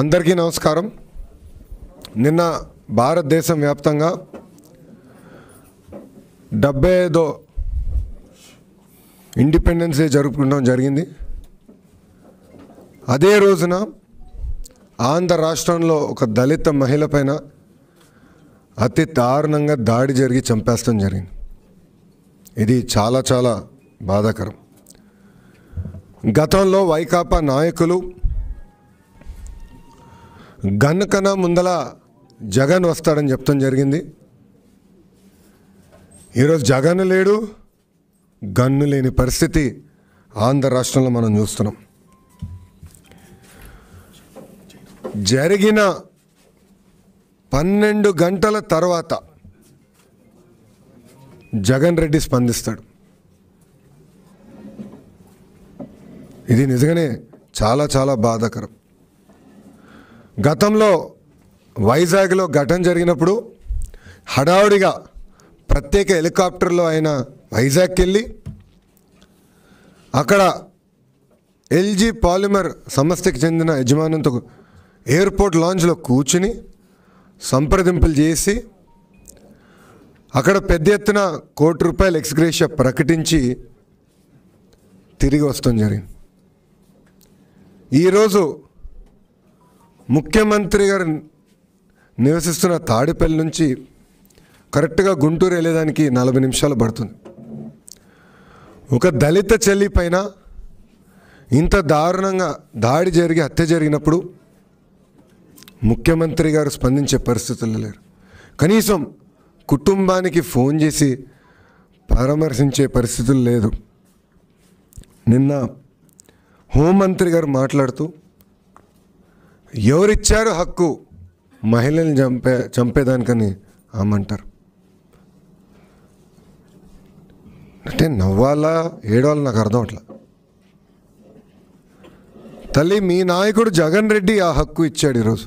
అందరికీ నమస్కారం నిన్న భారతదేశం వ్యాప్తంగా డెబ్బై ఐదో ఇండిపెండెన్స్ డే జరుపుకుంటాం జరిగింది అదే రోజున ఆంధ్ర రాష్ట్రంలో ఒక దళిత మహిళ పైన అతి దారుణంగా దాడి జరిగి చంపేస్తాం జరిగింది ఇది చాలా చాలా బాధాకరం గతంలో వైకాపా నాయకులు గన్ కన్నా ముందల జగన్ వస్తాడని చెప్తాం జరిగింది ఈరోజు జగన్ లేడు గన్ను లేని పరిస్థితి ఆంధ్ర రాష్ట్రంలో మనం చూస్తున్నాం జరిగిన పన్నెండు గంటల తర్వాత జగన్ రెడ్డి స్పందిస్తాడు ఇది నిజంగానే చాలా చాలా బాధాకరం గతంలో వైజాగ్లో ఘటన జరిగినప్పుడు హడావుడిగా ప్రత్యేక హెలికాప్టర్లో ఆయన వైజాగ్కి వెళ్ళి అక్కడ ఎల్జీ పాలిమర్ సంస్థకి చెందిన యజమానంతో ఎయిర్పోర్ట్ లాంజ్లో కూర్చుని సంప్రదింపులు చేసి అక్కడ పెద్ద ఎత్తున కోటి రూపాయల ఎక్స్గ్రేషియా ప్రకటించి తిరిగి వస్తాం జరిగింది ఈరోజు ముఖ్యమంత్రి గారు నివసిస్తున్న తాడేపల్లి నుంచి కరెక్ట్గా గుంటూరు వెళ్ళేదానికి నలభై నిమిషాలు పడుతుంది ఒక దళిత చెల్లి పైన ఇంత దారుణంగా దాడి జరిగి హత్య జరిగినప్పుడు ముఖ్యమంత్రి గారు స్పందించే పరిస్థితులు లేరు కనీసం కుటుంబానికి ఫోన్ చేసి పరామర్శించే పరిస్థితులు లేదు నిన్న హోంమంత్రి గారు మాట్లాడుతూ ఎవరిచ్చారు హక్కు మహిళల్ని చంపే చంపేదానికని ఆమంటారు అంటే నవ్వాలా ఏడవాలా నాకు అర్థం అట్లా తల్లి మీ నాయకుడు జగన్ రెడ్డి ఆ హక్కు ఇచ్చాడు ఈరోజు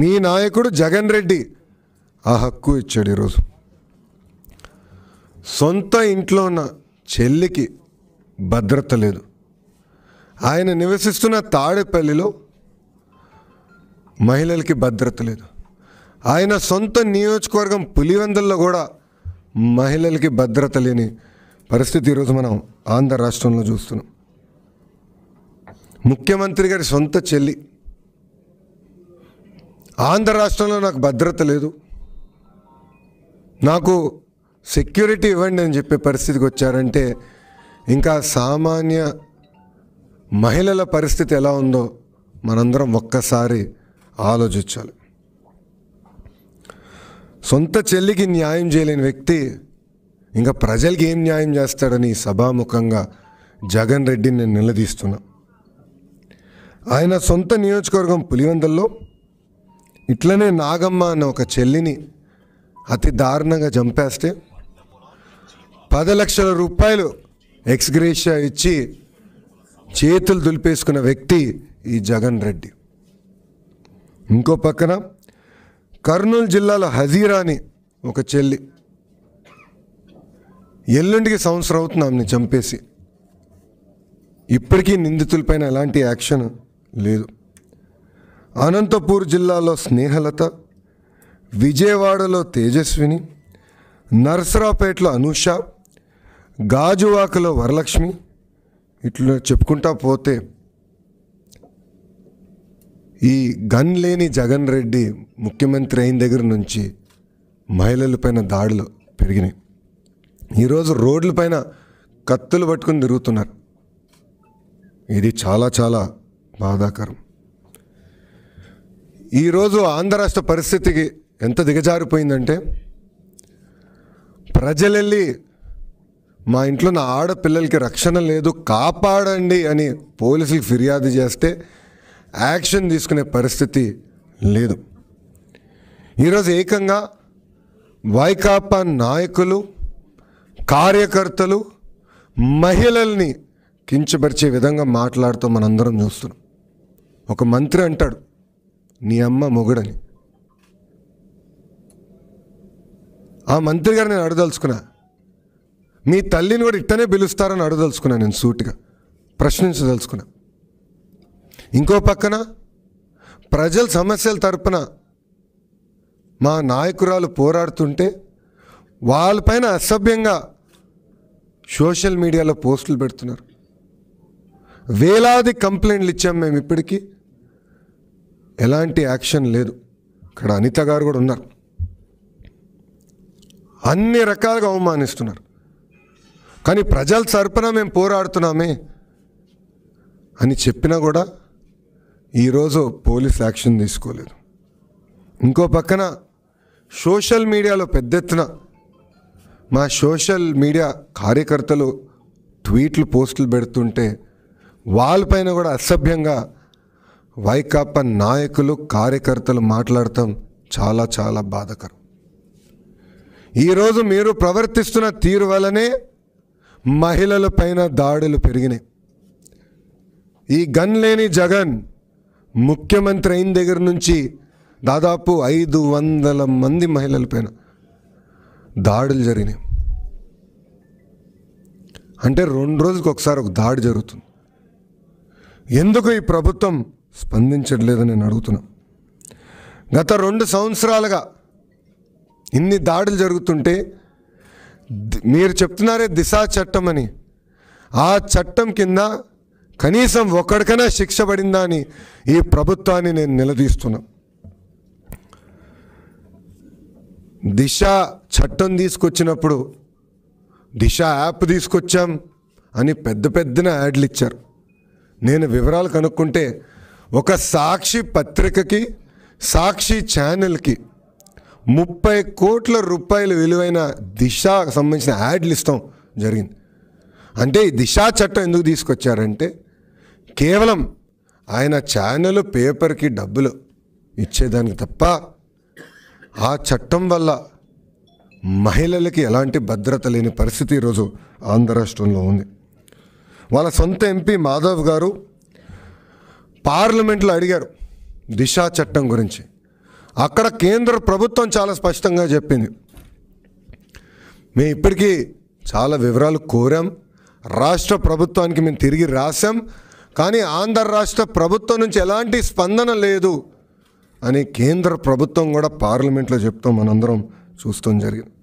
మీ నాయకుడు జగన్ రెడ్డి ఆ హక్కు ఇచ్చాడు ఈరోజు సొంత ఇంట్లో ఉన్న చెల్లికి భద్రత లేదు ఆయన నివసిస్తున్న తాడేపల్లిలో మహిళలకి భద్రత లేదు ఆయన సొంత నియోజకవర్గం పులివెందుల్లో కూడా మహిళలకి భద్రత లేని పరిస్థితి ఈరోజు మనం ఆంధ్ర రాష్ట్రంలో చూస్తున్నాం ముఖ్యమంత్రి గారి సొంత చెల్లి ఆంధ్ర రాష్ట్రంలో నాకు భద్రత లేదు నాకు సెక్యూరిటీ ఇవ్వండి అని చెప్పే పరిస్థితికి వచ్చారంటే ఇంకా సామాన్య మహిళల పరిస్థితి ఎలా ఉందో మనందరం ఒక్కసారి ఆలోచించాలి సొంత చెల్లికి న్యాయం చేయలేని వ్యక్తి ఇంకా ప్రజలకి ఏం న్యాయం చేస్తాడని సభాముఖంగా జగన్ రెడ్డిని నేను నిలదీస్తున్నా ఆయన సొంత నియోజకవర్గం పులివెందల్లో ఇట్లనే నాగమ్మ అన్న ఒక చెల్లిని అతి దారుణంగా చంపేస్తే పది లక్షల రూపాయలు ఎక్స్గ్రేషియా ఇచ్చి చేతులు దులిపేసుకున్న వ్యక్తి ఈ జగన్ రెడ్డి ఇంకో పక్కన కర్నూలు జిల్లాలో హజీరా అని ఒక చెల్లి ఎల్లుండికి సంవత్సరం అవుతుంది ఆమెను చంపేసి ఇప్పటికీ నిందితులపైన ఎలాంటి యాక్షన్ లేదు అనంతపూర్ జిల్లాలో స్నేహలత విజయవాడలో తేజస్విని నర్సరావుపేటలో అనూష గాజువాకలో వరలక్ష్మి ఇట్లా చెప్పుకుంటా పోతే ఈ గన్ లేని జగన్ రెడ్డి ముఖ్యమంత్రి అయిన దగ్గర నుంచి మహిళలపైన దాడులు పెరిగినాయి ఈరోజు రోడ్లపైన కత్తులు పట్టుకుని తిరుగుతున్నారు ఇది చాలా చాలా బాధాకరం ఈరోజు ఆంధ్ర రాష్ట్ర పరిస్థితికి ఎంత దిగజారిపోయిందంటే ప్రజలెళ్ళి మా ఇంట్లో నా ఆడపిల్లలకి రక్షణ లేదు కాపాడండి అని పోలీసులకు ఫిర్యాదు చేస్తే యాక్షన్ తీసుకునే పరిస్థితి లేదు ఈరోజు ఏకంగా వైకాపా నాయకులు కార్యకర్తలు మహిళల్ని కించపరిచే విధంగా మాట్లాడుతూ మనందరం చూస్తున్నాం ఒక మంత్రి అంటాడు నీ అమ్మ మొగుడని ఆ మంత్రి గారు నేను అడదలుచుకున్నా మీ తల్లిని కూడా ఇట్టనే పిలుస్తారని అడగదలుచుకున్నా నేను సూటిగా ప్రశ్నించదలుచుకున్నా ఇంకో పక్కన ప్రజల సమస్యల తరపున మా నాయకురాలు పోరాడుతుంటే వాళ్ళపైన అసభ్యంగా సోషల్ మీడియాలో పోస్టులు పెడుతున్నారు వేలాది కంప్లైంట్లు ఇచ్చాం మేము ఇప్పటికీ ఎలాంటి యాక్షన్ లేదు ఇక్కడ అనిత గారు కూడా ఉన్నారు అన్ని రకాలుగా అవమానిస్తున్నారు కానీ ప్రజల తరపున మేము పోరాడుతున్నామే అని చెప్పినా కూడా ఈరోజు పోలీస్ యాక్షన్ తీసుకోలేదు ఇంకో పక్కన సోషల్ మీడియాలో పెద్ద ఎత్తున మా సోషల్ మీడియా కార్యకర్తలు ట్వీట్లు పోస్టులు పెడుతుంటే వాళ్ళపైన కూడా అసభ్యంగా వైకాపా నాయకులు కార్యకర్తలు మాట్లాడటం చాలా చాలా బాధకరం ఈరోజు మీరు ప్రవర్తిస్తున్న తీరు వలనే మహిళల పైన దాడులు పెరిగినాయి ఈ గన్ లేని జగన్ ముఖ్యమంత్రి అయిన దగ్గర నుంచి దాదాపు ఐదు వందల మంది మహిళల పైన దాడులు జరిగినాయి అంటే రెండు రోజులకు ఒకసారి ఒక దాడి జరుగుతుంది ఎందుకు ఈ ప్రభుత్వం స్పందించట్లేదని నేను అడుగుతున్నా గత రెండు సంవత్సరాలుగా ఇన్ని దాడులు జరుగుతుంటే మీరు చెప్తున్నారే దిశా చట్టం అని ఆ చట్టం కింద కనీసం ఒక్కడికైనా శిక్ష పడిందా అని ఈ ప్రభుత్వాన్ని నేను నిలదీస్తున్నా దిశ చట్టం తీసుకొచ్చినప్పుడు దిశ యాప్ తీసుకొచ్చాం అని పెద్ద పెద్దన యాడ్లు ఇచ్చారు నేను వివరాలు కనుక్కుంటే ఒక సాక్షి పత్రికకి సాక్షి ఛానల్కి ముప్పై కోట్ల రూపాయల విలువైన దిశకు సంబంధించిన యాడ్లు ఇస్తాం జరిగింది అంటే ఈ దిశా చట్టం ఎందుకు తీసుకొచ్చారంటే కేవలం ఆయన ఛానల్ పేపర్కి డబ్బులు ఇచ్చేదానికి తప్ప ఆ చట్టం వల్ల మహిళలకి ఎలాంటి భద్రత లేని పరిస్థితి ఈరోజు ఆంధ్ర రాష్ట్రంలో ఉంది వాళ్ళ సొంత ఎంపీ మాధవ్ గారు పార్లమెంట్లో అడిగారు దిశా చట్టం గురించి అక్కడ కేంద్ర ప్రభుత్వం చాలా స్పష్టంగా చెప్పింది మేము ఇప్పటికీ చాలా వివరాలు కోరాం రాష్ట్ర ప్రభుత్వానికి మేము తిరిగి రాశాం కానీ ఆంధ్ర రాష్ట్ర ప్రభుత్వం నుంచి ఎలాంటి స్పందన లేదు అని కేంద్ర ప్రభుత్వం కూడా పార్లమెంట్లో చెప్తాం మనందరం చూస్తాం జరిగింది